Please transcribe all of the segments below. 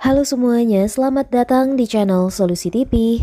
Halo semuanya, selamat datang di channel Solusi TV.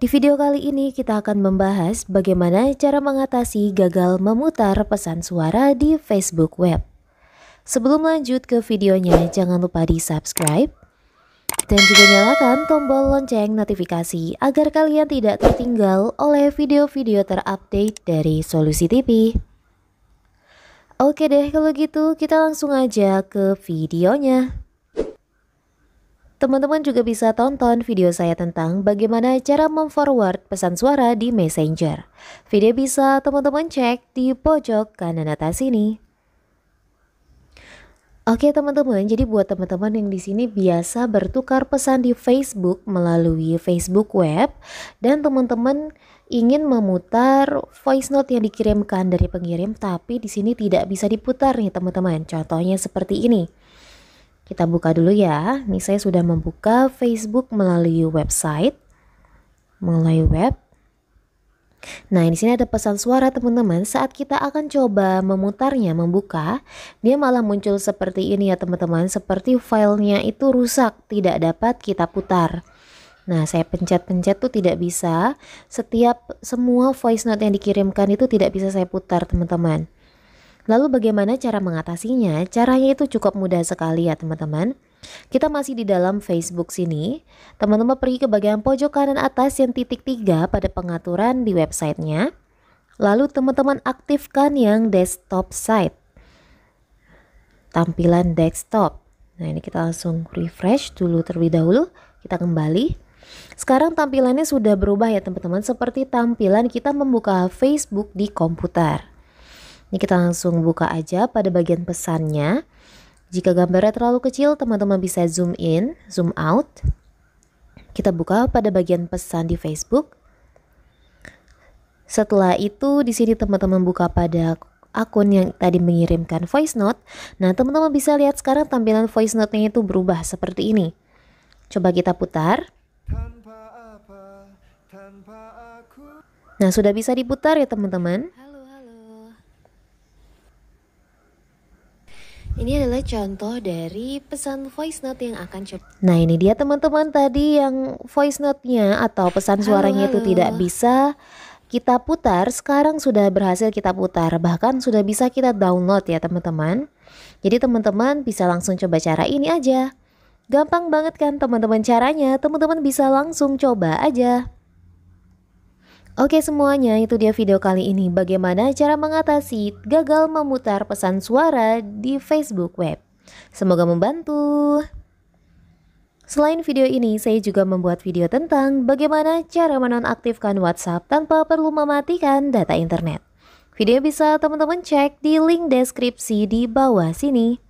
Di video kali ini kita akan membahas bagaimana cara mengatasi gagal memutar pesan suara di Facebook Web. Sebelum lanjut ke videonya, jangan lupa di subscribe dan juga nyalakan tombol lonceng notifikasi agar kalian tidak tertinggal oleh video-video terupdate dari Solusi TV. Oke deh kalau gitu kita langsung aja ke videonya. Teman-teman juga bisa tonton video saya tentang bagaimana cara memforward pesan suara di Messenger. Video bisa teman-teman cek di pojok kanan atas sini. Oke teman-teman, jadi buat teman-teman yang di sini biasa bertukar pesan di Facebook melalui Facebook Web dan teman-teman ingin memutar voice note yang dikirimkan dari pengirim tapi di sini tidak bisa diputar nih teman-teman. Contohnya seperti ini. Kita buka dulu ya. Ini saya sudah membuka Facebook melalui website. Melalui web. Nah, di sini ada pesan suara teman-teman. Saat kita akan coba memutarnya, membuka, dia malah muncul seperti ini ya teman-teman. Seperti filenya itu rusak, tidak dapat kita putar. Nah, saya pencet-pencet tuh tidak bisa. Setiap semua voice note yang dikirimkan itu tidak bisa saya putar, teman-teman. Lalu bagaimana cara mengatasinya? Caranya itu cukup mudah sekali ya teman-teman. Kita masih di dalam Facebook sini. Teman-teman pergi ke bagian pojok kanan atas yang titik tiga pada pengaturan di websitenya. Lalu teman-teman aktifkan yang desktop site. Tampilan desktop. Nah ini kita langsung refresh dulu terlebih dahulu. Kita kembali. Sekarang tampilannya sudah berubah ya teman-teman seperti tampilan kita membuka Facebook di komputer. Ini kita langsung buka aja pada bagian pesannya. Jika gambarnya terlalu kecil, teman-teman bisa zoom in, zoom out. Kita buka pada bagian pesan di Facebook. Setelah itu, di sini teman-teman buka pada akun yang tadi mengirimkan voice note. Nah, teman-teman bisa lihat sekarang tampilan voice note-nya itu berubah seperti ini. Coba kita putar. Nah, sudah bisa diputar ya teman-teman. Ini adalah contoh dari pesan voice note yang akan coba. Nah ini dia teman-teman tadi yang voice note-nya atau pesan suaranya halo, halo. itu tidak bisa kita putar. Sekarang sudah berhasil kita putar, bahkan sudah bisa kita download ya teman-teman. Jadi teman-teman bisa langsung coba cara ini aja. Gampang banget kan teman-teman caranya, teman-teman bisa langsung coba aja. Oke semuanya, itu dia video kali ini bagaimana cara mengatasi gagal memutar pesan suara di Facebook web. Semoga membantu. Selain video ini, saya juga membuat video tentang bagaimana cara menonaktifkan WhatsApp tanpa perlu mematikan data internet. Video bisa teman-teman cek di link deskripsi di bawah sini.